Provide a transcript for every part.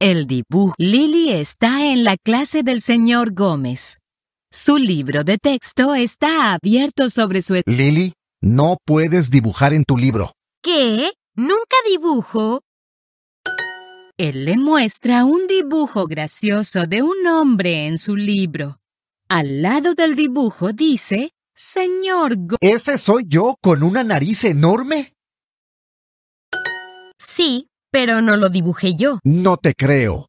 El dibujo Lili está en la clase del señor Gómez. Su libro de texto está abierto sobre su... Lili, no puedes dibujar en tu libro. ¿Qué? ¿Nunca dibujo? Él le muestra un dibujo gracioso de un hombre en su libro. Al lado del dibujo dice, Señor Gómez... ¿Ese soy yo con una nariz enorme? Sí, pero no lo dibujé yo. No te creo.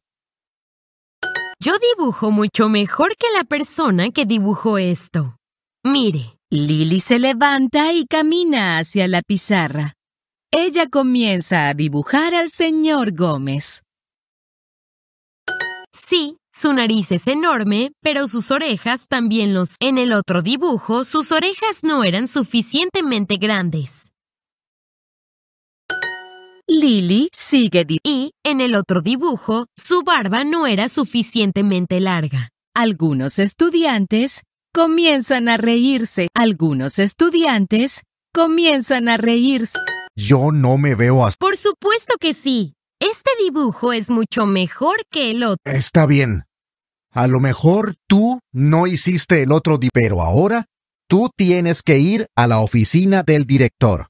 Yo dibujo mucho mejor que la persona que dibujó esto. Mire. Lily se levanta y camina hacia la pizarra. Ella comienza a dibujar al señor Gómez. Sí, su nariz es enorme, pero sus orejas también los... En el otro dibujo, sus orejas no eran suficientemente grandes. Lily sigue y en el otro dibujo su barba no era suficientemente larga. Algunos estudiantes comienzan a reírse. Algunos estudiantes comienzan a reírse. Yo no me veo así. Por supuesto que sí. Este dibujo es mucho mejor que el otro. Está bien. A lo mejor tú no hiciste el otro, dibujo, pero ahora tú tienes que ir a la oficina del director.